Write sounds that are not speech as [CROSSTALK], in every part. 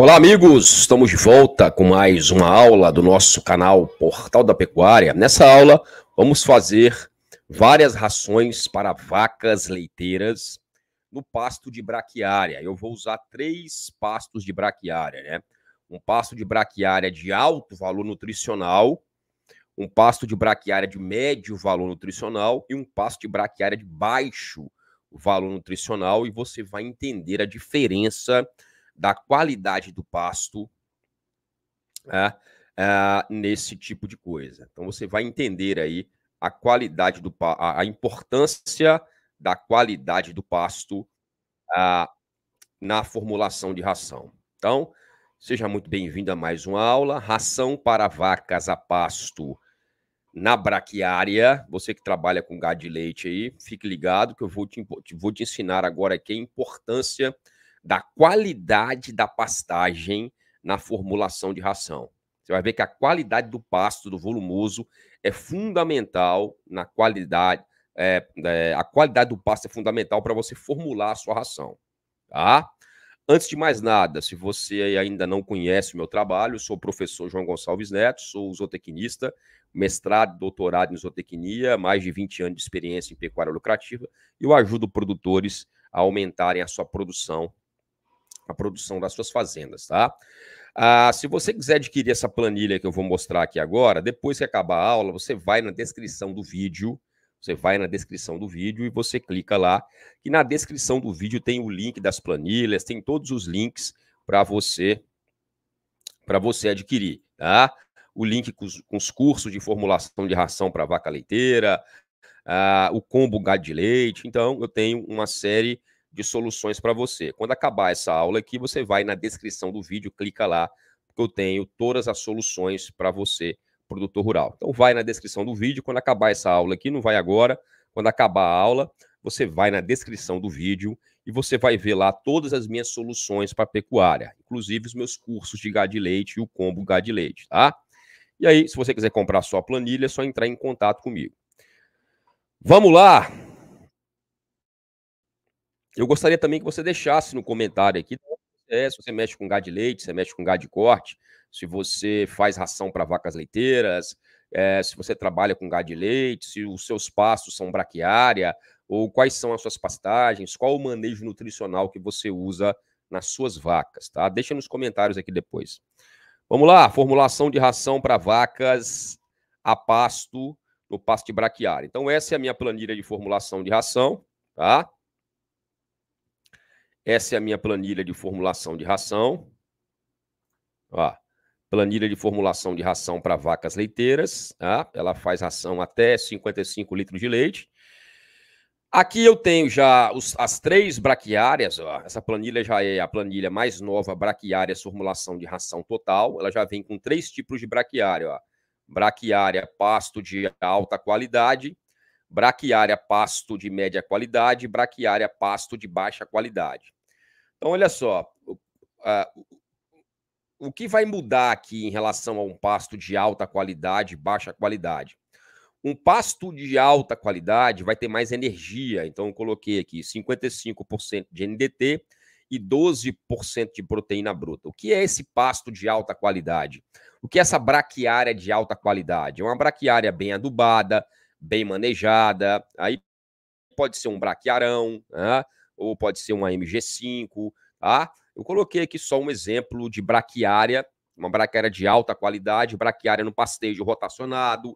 Olá, amigos! Estamos de volta com mais uma aula do nosso canal Portal da Pecuária. Nessa aula, vamos fazer várias rações para vacas leiteiras no pasto de braquiária. Eu vou usar três pastos de braquiária, né? Um pasto de braquiária de alto valor nutricional, um pasto de braquiária de médio valor nutricional e um pasto de braquiária de baixo valor nutricional. E você vai entender a diferença da qualidade do pasto é, é, nesse tipo de coisa. Então você vai entender aí a qualidade do a, importância da qualidade do pasto é, na formulação de ração. Então, seja muito bem-vindo a mais uma aula. Ração para vacas a pasto na braquiária. Você que trabalha com gado de leite aí, fique ligado que eu vou te, vou te ensinar agora aqui a importância da qualidade da pastagem na formulação de ração. Você vai ver que a qualidade do pasto, do volumoso, é fundamental na qualidade. É, é, a qualidade do pasto é fundamental para você formular a sua ração. Tá? Antes de mais nada, se você ainda não conhece o meu trabalho, sou o professor João Gonçalves Neto, sou zootecnista, mestrado, doutorado em zootecnia, mais de 20 anos de experiência em pecuária lucrativa, e eu ajudo produtores a aumentarem a sua produção a produção das suas fazendas, tá? Ah, se você quiser adquirir essa planilha que eu vou mostrar aqui agora, depois que acabar a aula, você vai na descrição do vídeo, você vai na descrição do vídeo e você clica lá, que na descrição do vídeo tem o link das planilhas, tem todos os links para você para você adquirir, tá? O link com os, com os cursos de formulação de ração para vaca leiteira, ah, o combo gado de leite. Então, eu tenho uma série de soluções para você. Quando acabar essa aula aqui, você vai na descrição do vídeo, clica lá, porque eu tenho todas as soluções para você, produtor rural. Então vai na descrição do vídeo, quando acabar essa aula aqui, não vai agora, quando acabar a aula, você vai na descrição do vídeo e você vai ver lá todas as minhas soluções para pecuária, inclusive os meus cursos de gado de leite e o combo gado de leite, tá? E aí, se você quiser comprar sua planilha, é só entrar em contato comigo. Vamos lá! eu gostaria também que você deixasse no comentário aqui né, é, se você mexe com gado de leite, se você mexe com gado de corte, se você faz ração para vacas leiteiras, é, se você trabalha com gado de leite, se os seus pastos são braquiária, ou quais são as suas pastagens, qual o manejo nutricional que você usa nas suas vacas, tá? Deixa nos comentários aqui depois. Vamos lá, formulação de ração para vacas a pasto no pasto de braquiária. Então essa é a minha planilha de formulação de ração, tá? Essa é a minha planilha de formulação de ração. Ó, planilha de formulação de ração para vacas leiteiras. Tá? Ela faz ração até 55 litros de leite. Aqui eu tenho já os, as três braquiárias. Ó. Essa planilha já é a planilha mais nova braquiária formulação de ração total. Ela já vem com três tipos de braquiária. Ó. Braquiária, pasto de alta qualidade braquiária pasto de média qualidade, braquiária pasto de baixa qualidade. Então, olha só, uh, o que vai mudar aqui em relação a um pasto de alta qualidade, baixa qualidade? Um pasto de alta qualidade vai ter mais energia, então eu coloquei aqui 55% de NDT e 12% de proteína bruta. O que é esse pasto de alta qualidade? O que é essa braquiária de alta qualidade? É uma braquiária bem adubada, bem manejada. Aí pode ser um braquiarão, né? ou pode ser uma MG5. Tá? Eu coloquei aqui só um exemplo de braquiária, uma braquiária de alta qualidade, braquiária no pastejo rotacionado,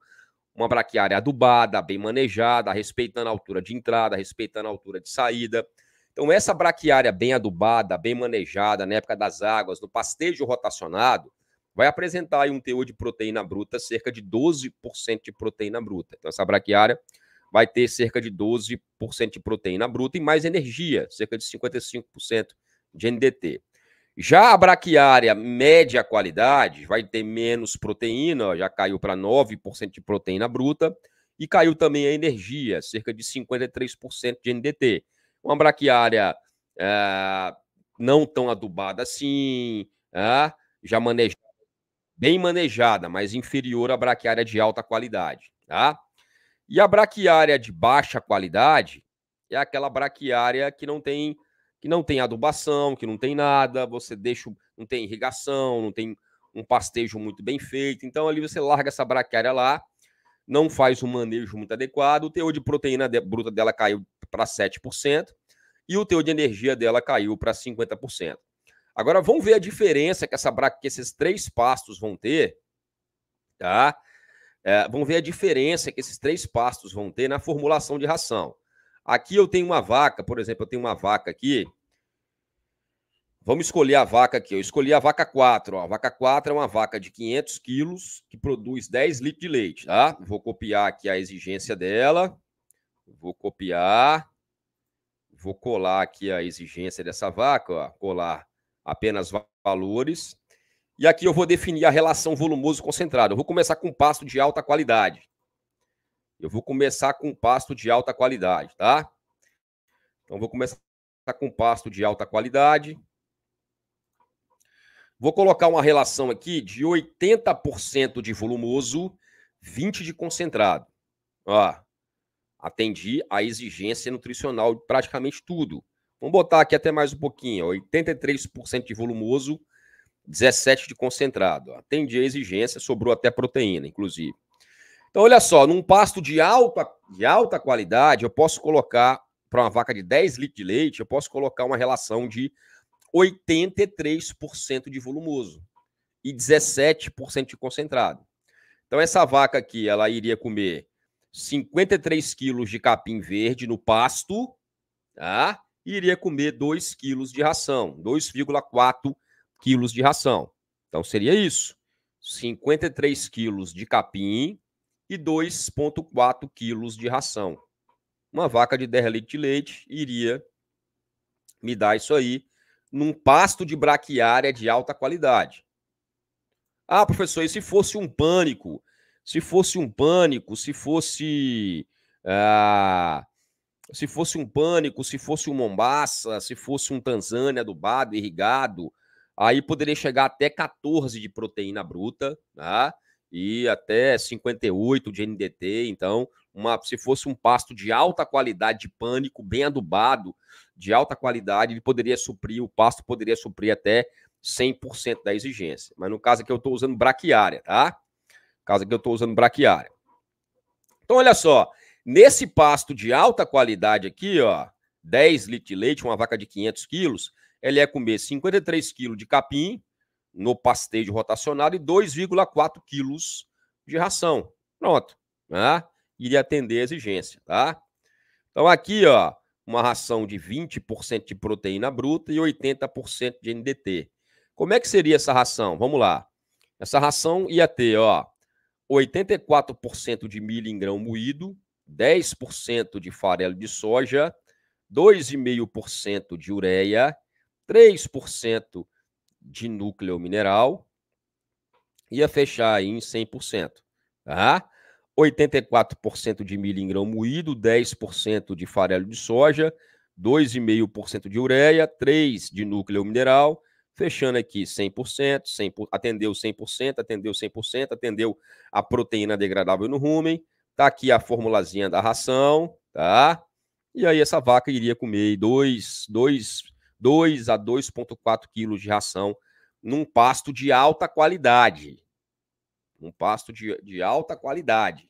uma braquiária adubada, bem manejada, respeitando a altura de entrada, respeitando a altura de saída. Então, essa braquiária bem adubada, bem manejada, na época das águas, no pastejo rotacionado, vai apresentar um teor de proteína bruta, cerca de 12% de proteína bruta. Então, essa braquiária vai ter cerca de 12% de proteína bruta e mais energia, cerca de 55% de NDT. Já a braquiária média qualidade vai ter menos proteína, já caiu para 9% de proteína bruta e caiu também a energia, cerca de 53% de NDT. Uma braquiária ah, não tão adubada assim, ah, já manejada bem manejada, mas inferior à braquiária de alta qualidade, tá? E a braquiária de baixa qualidade é aquela braquiária que não tem que não tem adubação, que não tem nada, você deixa, não tem irrigação, não tem um pastejo muito bem feito. Então ali você larga essa braquiária lá, não faz um manejo muito adequado, o teor de proteína bruta dela caiu para 7% e o teor de energia dela caiu para 50%. Agora vamos ver a diferença que essa braca, que esses três pastos vão ter, tá? É, vamos ver a diferença que esses três pastos vão ter na formulação de ração. Aqui eu tenho uma vaca, por exemplo, eu tenho uma vaca aqui. Vamos escolher a vaca aqui. Eu escolhi a vaca 4. Ó. A vaca 4 é uma vaca de 500 quilos que produz 10 litros de leite. Tá? Vou copiar aqui a exigência dela. Vou copiar. Vou colar aqui a exigência dessa vaca. Ó. Colar apenas valores. E aqui eu vou definir a relação volumoso-concentrado. Eu vou começar com pasto de alta qualidade. Eu vou começar com pasto de alta qualidade, tá? Então, vou começar com pasto de alta qualidade. Vou colocar uma relação aqui de 80% de volumoso, 20% de concentrado. Ó, atendi a exigência nutricional de praticamente tudo. Vamos botar aqui até mais um pouquinho. 83% de volumoso, 17% de concentrado. Atendi a exigência, sobrou até proteína, inclusive. Então, olha só, num pasto de alta, de alta qualidade, eu posso colocar, para uma vaca de 10 litros de leite, eu posso colocar uma relação de 83% de volumoso e 17% de concentrado. Então, essa vaca aqui, ela iria comer 53 quilos de capim verde no pasto, tá? e iria comer 2 quilos de ração, 2,4 quilos de ração. Então seria isso: 53 quilos de capim e 2,4 quilos de ração. Uma vaca de 10 litros de leite iria me dar isso aí num pasto de braquiária de alta qualidade. Ah, professor, e se fosse um pânico? Se fosse um pânico, se fosse ah, se fosse um Pânico, se fosse um Mombasa, se fosse um Tanzânia adubado, irrigado, aí poderia chegar até 14 de proteína bruta, tá? E até 58 de NDT. Então, uma, se fosse um pasto de alta qualidade, de pânico, bem adubado, de alta qualidade, ele poderia suprir, o pasto poderia suprir até 100% da exigência. Mas no caso aqui eu estou usando braquiária, tá? No caso aqui eu estou usando braquiária. Então, olha só, Nesse pasto de alta qualidade aqui, ó, 10 litros de leite, uma vaca de 500 quilos, ela ia comer 53 quilos de capim no pastejo rotacionado e 2,4 quilos de ração. Pronto, né? Iria atender a exigência, tá? Então aqui, ó, uma ração de 20% de proteína bruta e 80% de NDT. Como é que seria essa ração? Vamos lá. Essa ração ia ter, ó, 84% de milho em grão moído, 10% de farelo de soja, 2,5% de ureia, 3% de núcleo mineral, ia fechar aí em 100%. Tá? 84% de milho em grão moído, 10% de farelo de soja, 2,5% de ureia, 3% de núcleo mineral, fechando aqui 100%, 100% atendeu 100%, atendeu 100%, atendeu a proteína degradável no rumen, Tá aqui a formulazinha da ração, tá? E aí essa vaca iria comer 2, 2, 2 a 2,4 quilos de ração num pasto de alta qualidade. Um pasto de, de alta qualidade.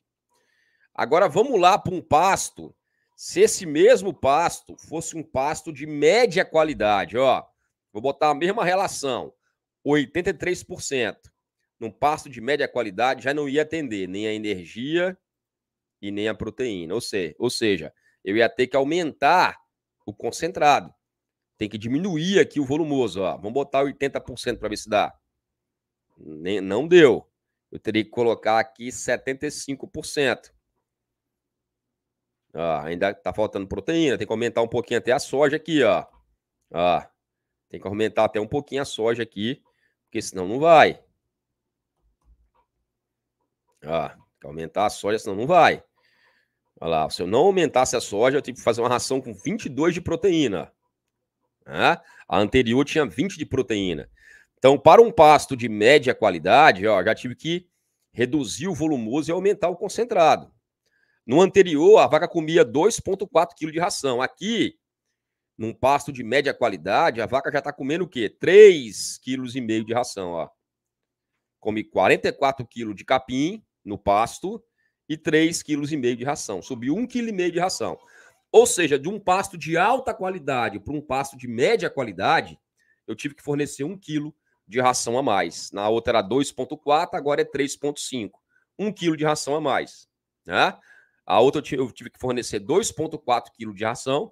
Agora vamos lá para um pasto. Se esse mesmo pasto fosse um pasto de média qualidade, ó, vou botar a mesma relação, 83%. Num pasto de média qualidade já não ia atender nem a energia, e nem a proteína. Ou seja, ou seja, eu ia ter que aumentar o concentrado. Tem que diminuir aqui o volumoso. Ó. Vamos botar 80% para ver se dá. Nem, não deu. Eu teria que colocar aqui 75%. Ó, ainda está faltando proteína. Tem que aumentar um pouquinho até a soja aqui. Ó. Ó, tem que aumentar até um pouquinho a soja aqui. Porque senão não vai. Ó, aumentar a soja, senão não vai. Olha lá, se eu não aumentasse a soja, eu tive que fazer uma ração com 22 de proteína. Né? A anterior tinha 20 de proteína. Então, para um pasto de média qualidade, ó, já tive que reduzir o volumoso e aumentar o concentrado. No anterior, a vaca comia 2,4 kg de ração. Aqui, num pasto de média qualidade, a vaca já está comendo o quê? 3,5 kg de ração. Ó. Come 44 kg de capim no pasto e 3,5 kg de ração. Subiu 1,5 kg de ração. Ou seja, de um pasto de alta qualidade para um pasto de média qualidade, eu tive que fornecer 1 kg de ração a mais. Na outra era 2,4, agora é 3,5. 1 kg de ração a mais. Né? A outra eu tive que fornecer 2,4 kg de ração,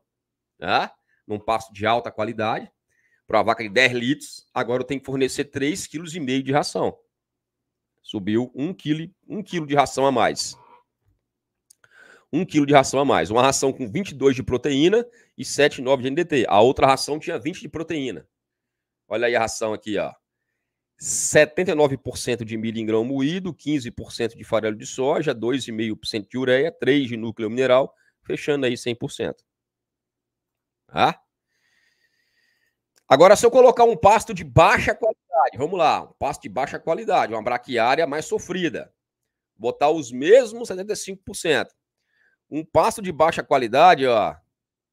né? num pasto de alta qualidade, para uma vaca de 10 litros. Agora eu tenho que fornecer 3,5 kg de ração. Subiu 1 kg, 1 kg de ração a mais. 1 kg de ração a mais. Uma ração com 22 de proteína e 7,9 de NDT. A outra ração tinha 20 de proteína. Olha aí a ração aqui, ó. 79% de milho em grão moído, 15% de farelo de soja, 2,5% de ureia, 3% de núcleo mineral, fechando aí 100%. Tá? Agora, se eu colocar um pasto de baixa qualidade, vamos lá, um pasto de baixa qualidade, uma braquiária mais sofrida, botar os mesmos 75%. Um passo de baixa qualidade, ó.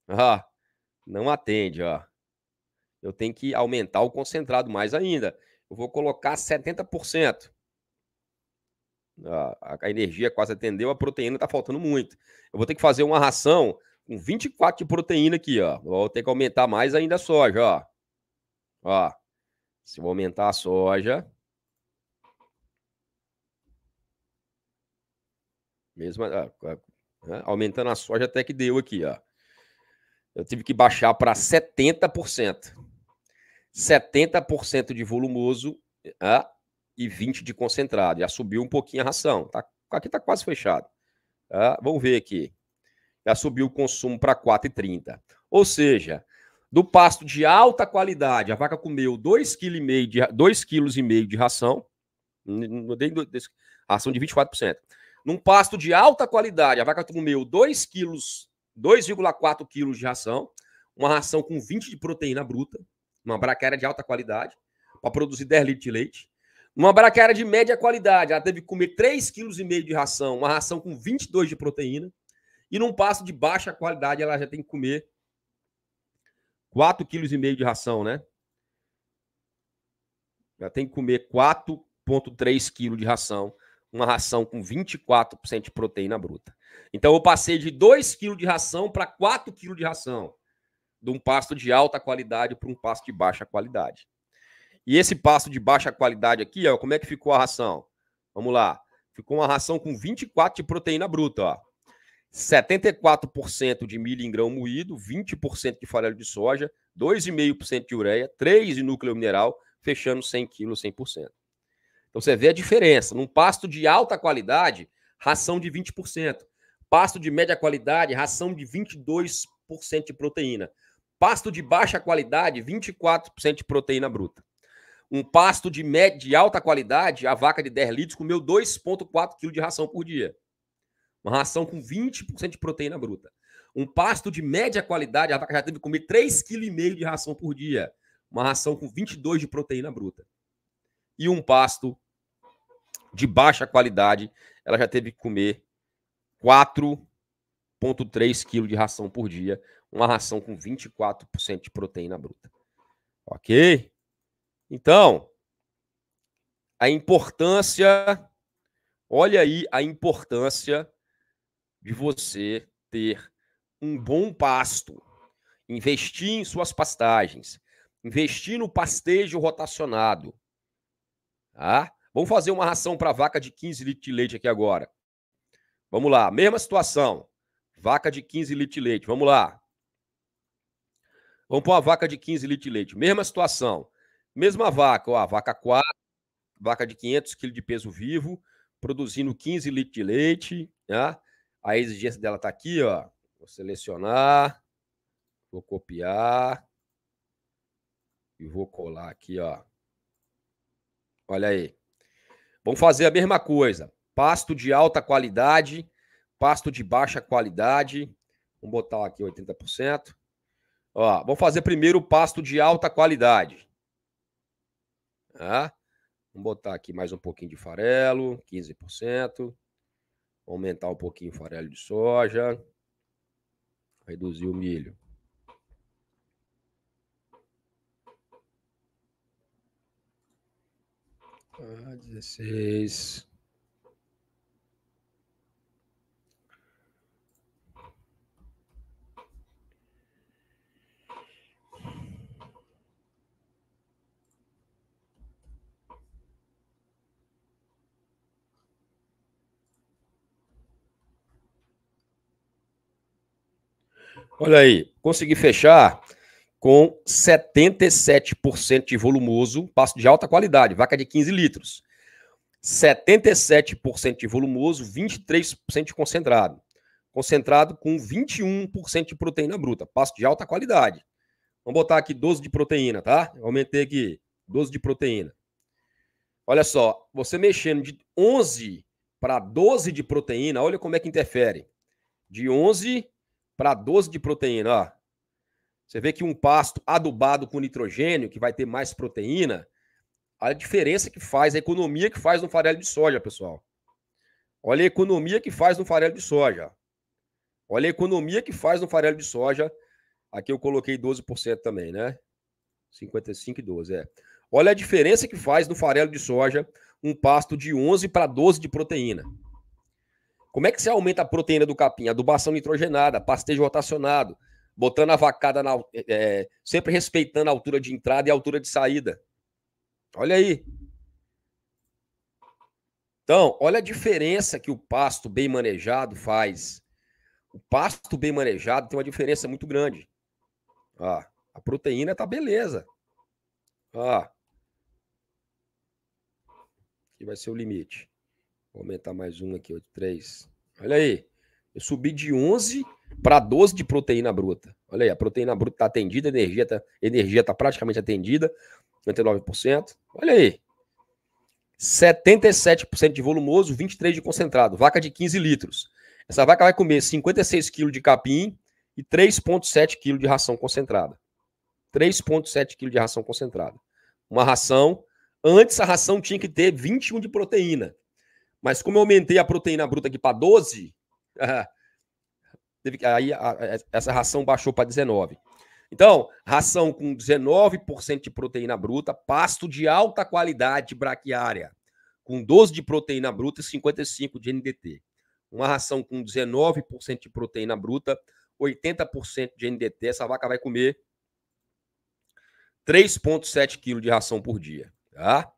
Ah, não atende, ó. Eu tenho que aumentar o concentrado mais ainda. Eu vou colocar 70%. Ah, a energia quase atendeu, a proteína está faltando muito. Eu vou ter que fazer uma ração com 24 de proteína aqui, ó. Vou ter que aumentar mais ainda a soja, ó. Ó. Se eu aumentar a soja. Mesma, ah, né? Aumentando a soja até que deu aqui, ó. Eu tive que baixar para 70%. 70% de volumoso e 20% de concentrado. Já subiu um pouquinho a ração. Tá, aqui está quase fechado. Vamos ver aqui. Já subiu o consumo para 4,30. Ou seja, do pasto de alta qualidade, a vaca comeu 2,5 kg de, e meio de ração, ração de 24% num pasto de alta qualidade, a vaca comeu 2 quilos, 2,4 quilos de ração, uma ração com 20 de proteína bruta, uma braquera de alta qualidade, para produzir 10 litros de leite. Uma braquera de média qualidade, ela teve que comer 3,5 kg de ração, uma ração com 22 de proteína. E num pasto de baixa qualidade, ela já tem que comer 4,5 kg de ração, né? Ela tem que comer 4,3 kg de ração uma ração com 24% de proteína bruta. Então eu passei de 2 kg de ração para 4 kg de ração, de um pasto de alta qualidade para um pasto de baixa qualidade. E esse pasto de baixa qualidade aqui, ó, como é que ficou a ração? Vamos lá. Ficou uma ração com 24 de proteína bruta, ó. 74% de milho em grão moído, 20% de farelo de soja, 2,5% de ureia, 3 de núcleo mineral, fechando 100 quilos 100%. Então você vê a diferença. Num pasto de alta qualidade, ração de 20%. Pasto de média qualidade, ração de 22% de proteína. Pasto de baixa qualidade, 24% de proteína bruta. Um pasto de, média, de alta qualidade, a vaca de 10 litros comeu 2,4 kg de ração por dia. Uma ração com 20% de proteína bruta. Um pasto de média qualidade, a vaca já teve que comer 3,5 kg de ração por dia. Uma ração com 22 de proteína bruta e um pasto de baixa qualidade, ela já teve que comer 4,3 kg de ração por dia, uma ração com 24% de proteína bruta. Ok? Então, a importância, olha aí a importância de você ter um bom pasto, investir em suas pastagens, investir no pastejo rotacionado, ah, vamos fazer uma ração para vaca de 15 litros de leite aqui agora. Vamos lá, mesma situação. Vaca de 15 litros de leite, vamos lá. Vamos pôr uma vaca de 15 litros de leite, mesma situação. Mesma vaca, ó, vaca 4, vaca de 500 quilos de peso vivo, produzindo 15 litros de leite, né? A exigência dela está aqui, ó. Vou selecionar, vou copiar e vou colar aqui, ó. Olha aí. Vamos fazer a mesma coisa. Pasto de alta qualidade, pasto de baixa qualidade. Vamos botar aqui 80%. Ó, vamos fazer primeiro o pasto de alta qualidade. Tá? Vamos botar aqui mais um pouquinho de farelo, 15%. Aumentar um pouquinho o farelo de soja. Reduzir o milho. Ah, 16. Olha aí, consegui fechar com 77% de volumoso, pasto de alta qualidade, vaca de 15 litros. 77% de volumoso, 23% de concentrado. Concentrado com 21% de proteína bruta, pasto de alta qualidade. Vamos botar aqui 12 de proteína, tá? aumentei aqui, 12 de proteína. Olha só, você mexendo de 11 para 12 de proteína, olha como é que interfere. De 11 para 12 de proteína, ó. Você vê que um pasto adubado com nitrogênio, que vai ter mais proteína, a diferença que faz, a economia que faz no farelo de soja, pessoal. Olha a economia que faz no farelo de soja. Olha a economia que faz no farelo de soja. Aqui eu coloquei 12% também, né? 55 e 12, é. Olha a diferença que faz no farelo de soja um pasto de 11 para 12 de proteína. Como é que você aumenta a proteína do capim? Adubação nitrogenada, pastejo rotacionado, botando a vacada na, é, é, sempre respeitando a altura de entrada e a altura de saída. Olha aí. Então, olha a diferença que o pasto bem manejado faz. O pasto bem manejado tem uma diferença muito grande. a proteína tá beleza. Ah, aqui vai ser o limite. Vou aumentar mais um aqui, três. Olha aí. Eu subi de 11 para 12 de proteína bruta. Olha aí, a proteína bruta está atendida, a energia está energia tá praticamente atendida, 99%. Olha aí. 77% de volumoso, 23% de concentrado. Vaca de 15 litros. Essa vaca vai comer 56 kg de capim e 3,7 kg de ração concentrada. 3,7 kg de ração concentrada. Uma ração. Antes a ração tinha que ter 21 de proteína. Mas como eu aumentei a proteína bruta aqui para 12, [LAUGHS] teve, aí a, a, essa ração baixou para 19. Então, ração com 19% de proteína bruta, pasto de alta qualidade braquiária, com 12 de proteína bruta e 55 de NDT. Uma ração com 19% de proteína bruta, 80% de NDT, essa vaca vai comer 3,7 kg de ração por dia. Tá?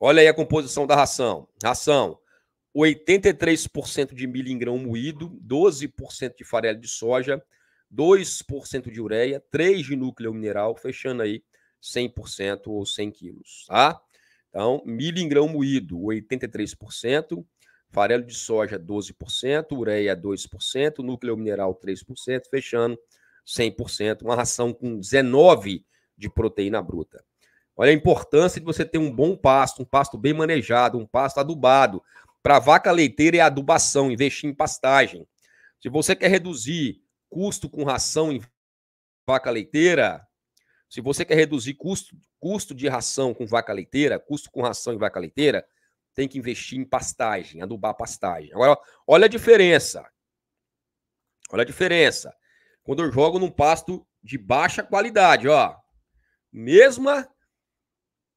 Olha aí a composição da ração. Ração 83% de milho em grão moído, 12% de farelo de soja, 2% de ureia, 3% de núcleo mineral, fechando aí 100% ou 100 quilos, tá? Então, milho em grão moído, 83%, farelo de soja, 12%, ureia, 2%, núcleo mineral, 3%, fechando 100%, uma ração com 19% de proteína bruta. Olha a importância de você ter um bom pasto, um pasto bem manejado, um pasto adubado, para vaca leiteira é adubação, investir em pastagem. Se você quer reduzir custo com ração em vaca leiteira, se você quer reduzir custo, custo de ração com vaca leiteira, custo com ração em vaca leiteira, tem que investir em pastagem, adubar pastagem. Agora, olha a diferença. Olha a diferença. Quando eu jogo num pasto de baixa qualidade, ó. Mesma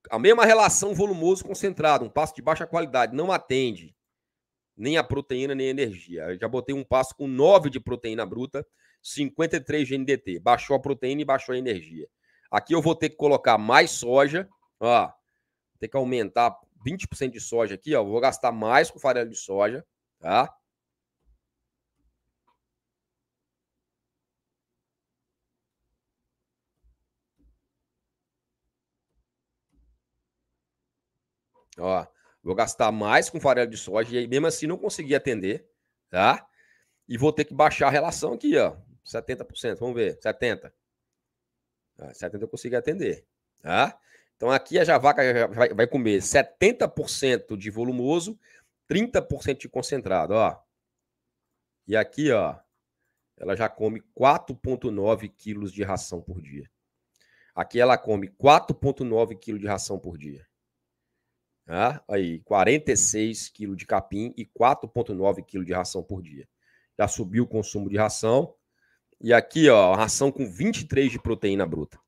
a mesma relação volumoso concentrado, um pasto de baixa qualidade não atende nem a proteína, nem a energia. Eu já botei um passo com 9 de proteína bruta, 53 de NDT. Baixou a proteína e baixou a energia. Aqui eu vou ter que colocar mais soja, ó. Ter que aumentar 20% de soja aqui, ó. Vou gastar mais com farelo de soja, tá? Ó. Vou gastar mais com farelo de soja e aí mesmo assim não consegui atender, tá? E vou ter que baixar a relação aqui, ó. 70%, vamos ver, 70. 70 ah, eu consigo atender, tá? Então aqui a javaca vai, vai comer 70% de volumoso, 30% de concentrado, ó. E aqui, ó, ela já come 4,9 quilos de ração por dia. Aqui ela come 4,9 quilos de ração por dia aí, 46 kg de capim e 4,9 kg de ração por dia. Já subiu o consumo de ração. E aqui, ó, ração com 23 de proteína bruta.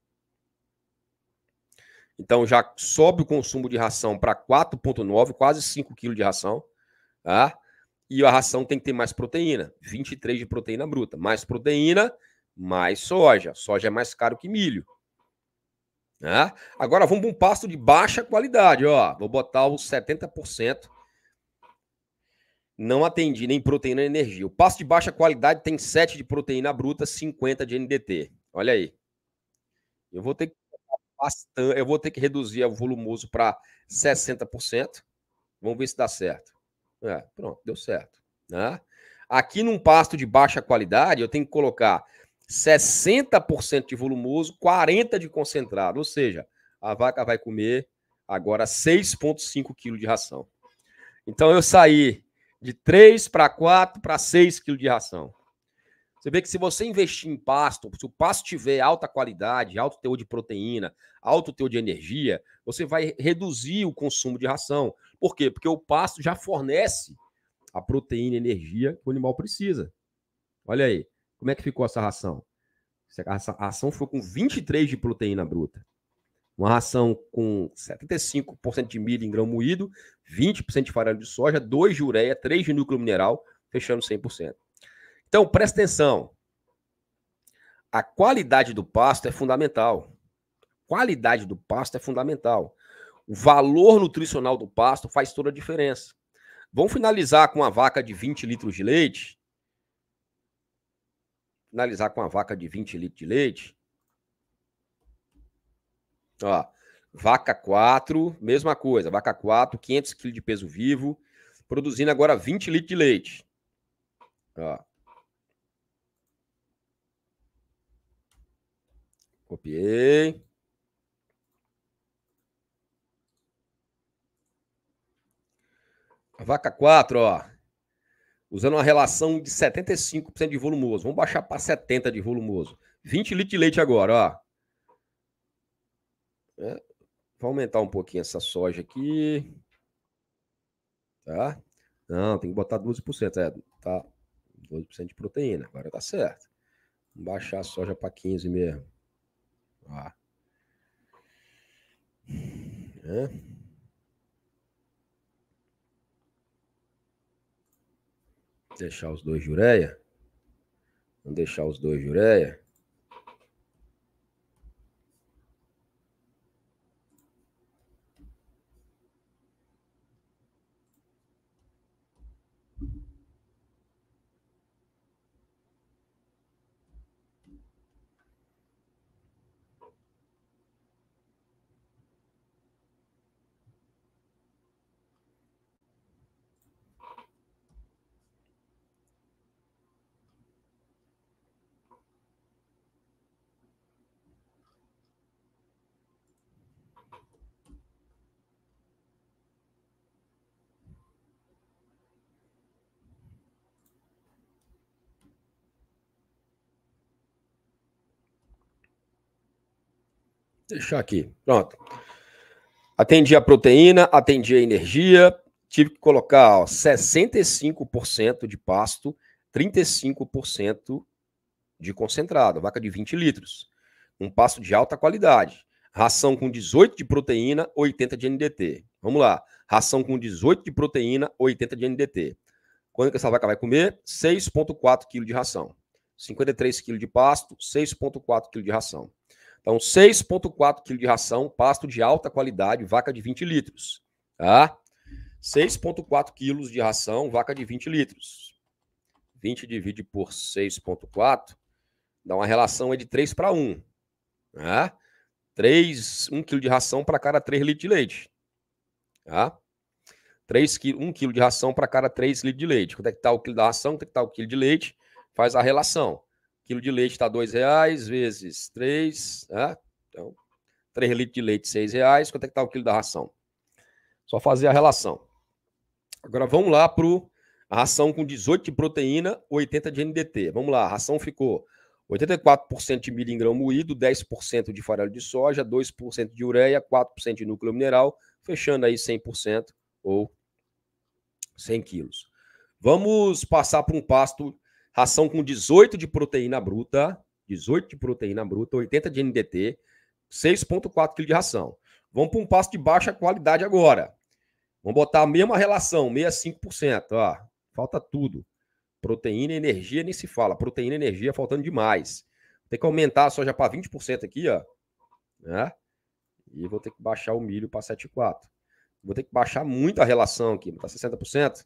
Então já sobe o consumo de ração para 4,9, quase 5 kg de ração. Tá? E a ração tem que ter mais proteína, 23 de proteína bruta. Mais proteína, mais soja. Soja é mais caro que milho. Né? Agora vamos para um pasto de baixa qualidade. Ó. Vou botar os 70%. Não atendi nem proteína nem energia. O pasto de baixa qualidade tem 7 de proteína bruta, 50 de NDT. Olha aí. Eu vou ter que bastante, eu vou ter que reduzir o volumoso para 60%. Vamos ver se dá certo. É, pronto, deu certo. Né? Aqui num pasto de baixa qualidade, eu tenho que colocar 60% de volumoso, 40% de concentrado. Ou seja, a vaca vai comer agora 6,5 kg de ração. Então eu saí de 3 para 4 para 6 kg de ração. Você vê que se você investir em pasto, se o pasto tiver alta qualidade, alto teor de proteína, alto teor de energia, você vai reduzir o consumo de ração. Por quê? Porque o pasto já fornece a proteína e energia que o animal precisa. Olha aí. Como é que ficou essa ração? A ração foi com 23 de proteína bruta. Uma ração com 75% de milho em grão moído, 20% de farelo de soja, 2 de ureia, 3 de núcleo mineral, fechando 100%. Então, presta atenção. A qualidade do pasto é fundamental. Qualidade do pasto é fundamental. O valor nutricional do pasto faz toda a diferença. Vamos finalizar com uma vaca de 20 litros de leite, finalizar com a vaca de 20 litros de leite. Ó, vaca 4, mesma coisa. Vaca 4, 500 quilos de peso vivo, produzindo agora 20 litros de leite. Ó. Copiei. A vaca 4, ó usando uma relação de 75% de volumoso. Vamos baixar para 70% de volumoso. 20 litros de leite agora, ó. É, vou aumentar um pouquinho essa soja aqui. Tá? Não, tem que botar 12%. É, tá 12% de proteína. Agora tá certo. Vamos baixar a soja para 15 mesmo. Ó. É. Deixar os dois Jureia. Vamos deixar os dois Jureia. Deixar aqui. Pronto. Atendi a proteína, atendi a energia. Tive que colocar ó, 65% de pasto, 35% de concentrado, vaca de 20 litros. Um pasto de alta qualidade. Ração com 18 de proteína, 80 de NDT. Vamos lá. Ração com 18 de proteína, 80 de NDT. Quando que essa vaca vai comer? 6,4 kg de ração. 53 kg de pasto, 6,4 kg de ração. Então, 6,4 kg de ração, pasto de alta qualidade, vaca de 20 litros. Tá? 6,4 kg de ração, vaca de 20 litros. 20 divide por 6,4, dá uma relação de 3 para 1. Tá? 3, 1 kg de ração para cada 3 litros de leite. Tá? 3, 1 kg de ração para cada 3 litros de leite. Quanto é que está o quilo da ração? Quanto é que está o quilo de leite? Faz a relação. Quilo de leite está R$ 2,00 vezes 3, né? Então, 3 litros de leite, R$ 6,00. Quanto é que está o quilo da ração? Só fazer a relação. Agora vamos lá para a ração com 18 de proteína, 80 de NDT. Vamos lá, a ração ficou 84% de milho em grão moído, 10% de farelo de soja, 2% de ureia, 4% de núcleo mineral, fechando aí 100% ou 100 quilos. Vamos passar para um pasto ração com 18 de proteína bruta, 18 de proteína bruta, 80 de NDT, 6,4 kg de ração. Vamos para um passo de baixa qualidade agora. Vamos botar a mesma relação, 65%. Ó, falta tudo. Proteína e energia nem se fala. Proteína e energia faltando demais. Tem que aumentar a soja para 20% aqui, ó. Né? E vou ter que baixar o milho para 7,4. Vou ter que baixar muito a relação aqui. Está 60%.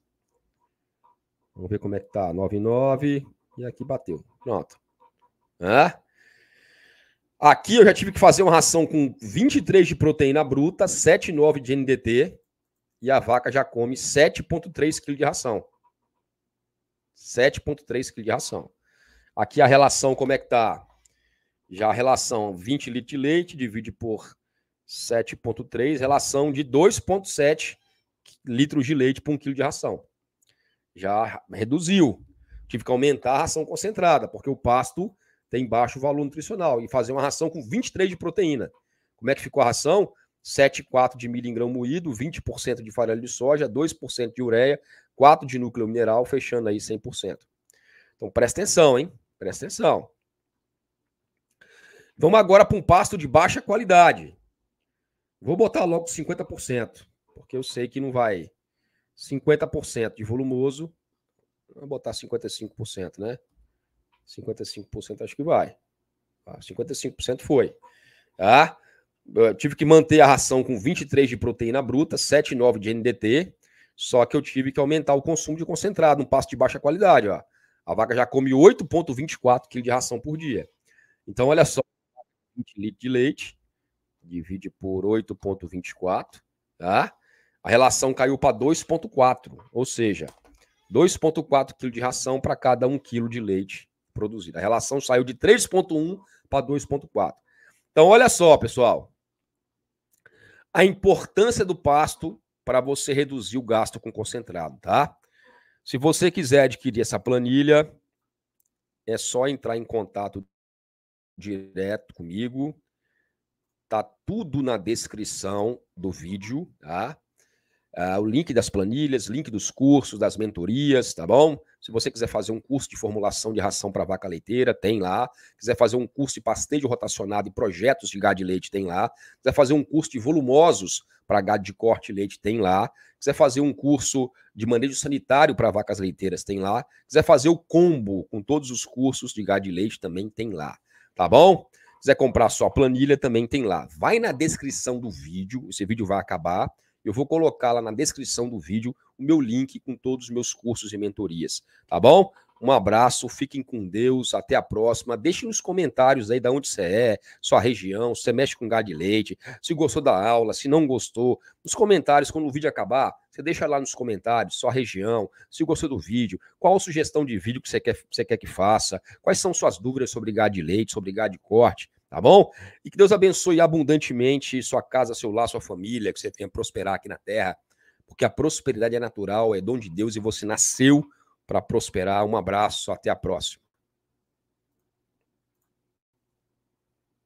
Vamos ver como é que tá. 9,9. E aqui bateu. Pronto. Hã? Aqui eu já tive que fazer uma ração com 23 de proteína bruta, 7,9 de NDT. E a vaca já come 7,3 kg de ração. 7,3 kg de ração. Aqui a relação, como é que tá? Já a relação 20 litros de leite divide por 7,3, relação de 2,7 litros de leite por 1 kg de ração já reduziu. Tive que aumentar a ração concentrada, porque o pasto tem baixo valor nutricional, e fazer uma ração com 23 de proteína. Como é que ficou a ração? 7,4 de milho em grão moído, 20% de farelo de soja, 2% de ureia, 4% de núcleo mineral, fechando aí 100%. Então presta atenção, hein? Presta atenção. Vamos agora para um pasto de baixa qualidade. Vou botar logo 50%, porque eu sei que não vai 50% de volumoso, vamos botar 55%, né? 55% acho que vai. 55% ah, foi. Tá? Ah, tive que manter a ração com 23 de proteína bruta, 7,9 de NDT, só que eu tive que aumentar o consumo de concentrado, um passo de baixa qualidade. Ó. A vaca já come 8,24 kg de ração por dia. Então, olha só, 20 litros de leite, divide por 8,24, tá? A relação caiu para 2,4, ou seja, 2,4 kg de ração para cada 1 kg de leite produzido. A relação saiu de 3,1 para 2,4. Então, olha só, pessoal. A importância do pasto para você reduzir o gasto com concentrado, tá? Se você quiser adquirir essa planilha, é só entrar em contato direto comigo. Tá tudo na descrição do vídeo, tá? Uh, o link das planilhas, link dos cursos, das mentorias, tá bom? Se você quiser fazer um curso de formulação de ração para vaca leiteira, tem lá. Quiser fazer um curso de pastejo rotacionado e projetos de gado de leite, tem lá. Quiser fazer um curso de volumosos para gado de corte e leite, tem lá. Quiser fazer um curso de manejo sanitário para vacas leiteiras, tem lá. Quiser fazer o combo com todos os cursos de gado de leite, também tem lá, tá bom? Quiser comprar só planilha, também tem lá. Vai na descrição do vídeo, esse vídeo vai acabar eu vou colocar lá na descrição do vídeo o meu link com todos os meus cursos e mentorias, tá bom? Um abraço, fiquem com Deus, até a próxima. Deixe nos comentários aí de onde você é, sua região, se você mexe com gado de leite, se gostou da aula, se não gostou. Nos comentários, quando o vídeo acabar, você deixa lá nos comentários sua região, se gostou do vídeo, qual sugestão de vídeo que você quer, você quer que faça, quais são suas dúvidas sobre gado de leite, sobre gado de corte tá bom? E que Deus abençoe abundantemente sua casa, seu lar, sua família, que você tenha prosperar aqui na terra, porque a prosperidade é natural, é dom de Deus e você nasceu para prosperar. Um abraço, até a próxima.